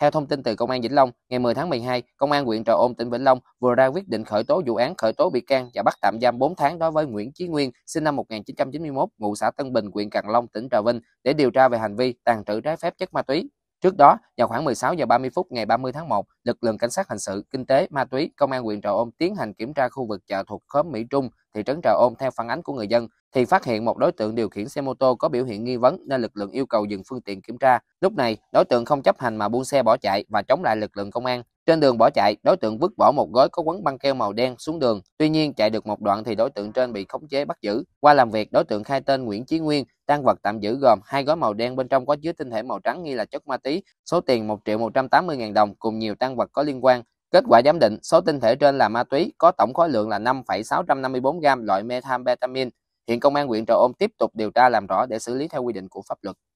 Theo thông tin từ Công an Vĩnh Long, ngày 10 tháng 12, Công an huyện Trà Ôn, tỉnh Vĩnh Long vừa ra quyết định khởi tố vụ án khởi tố bị can và bắt tạm giam 4 tháng đối với Nguyễn Chí Nguyên, sinh năm 1991, ngụ xã Tân Bình, huyện Càng Long, tỉnh Trà Vinh để điều tra về hành vi tàn trữ trái phép chất ma túy. Trước đó, vào khoảng 16 giờ 30 phút ngày 30 tháng 1, lực lượng cảnh sát hình sự, kinh tế, ma túy, công an huyện Trà Ôn tiến hành kiểm tra khu vực chợ thuộc khóm Mỹ Trung, thị trấn Trà Ôn theo phản ánh của người dân thì phát hiện một đối tượng điều khiển xe mô tô có biểu hiện nghi vấn nên lực lượng yêu cầu dừng phương tiện kiểm tra. Lúc này, đối tượng không chấp hành mà buông xe bỏ chạy và chống lại lực lượng công an. Trên đường bỏ chạy, đối tượng vứt bỏ một gói có quấn băng keo màu đen xuống đường. Tuy nhiên, chạy được một đoạn thì đối tượng trên bị khống chế bắt giữ. Qua làm việc, đối tượng khai tên Nguyễn Chí Nguyên, tăng vật tạm giữ gồm hai gói màu đen bên trong có chứa tinh thể màu trắng nghi là chất ma túy, số tiền 1 triệu 180 ngàn đồng cùng nhiều tăng vật có liên quan. Kết quả giám định, số tinh thể trên là ma túy, có tổng khối lượng là 5,654 gram loại methamphetamine. Hiện công an huyện Trà Ôn tiếp tục điều tra làm rõ để xử lý theo quy định của pháp luật.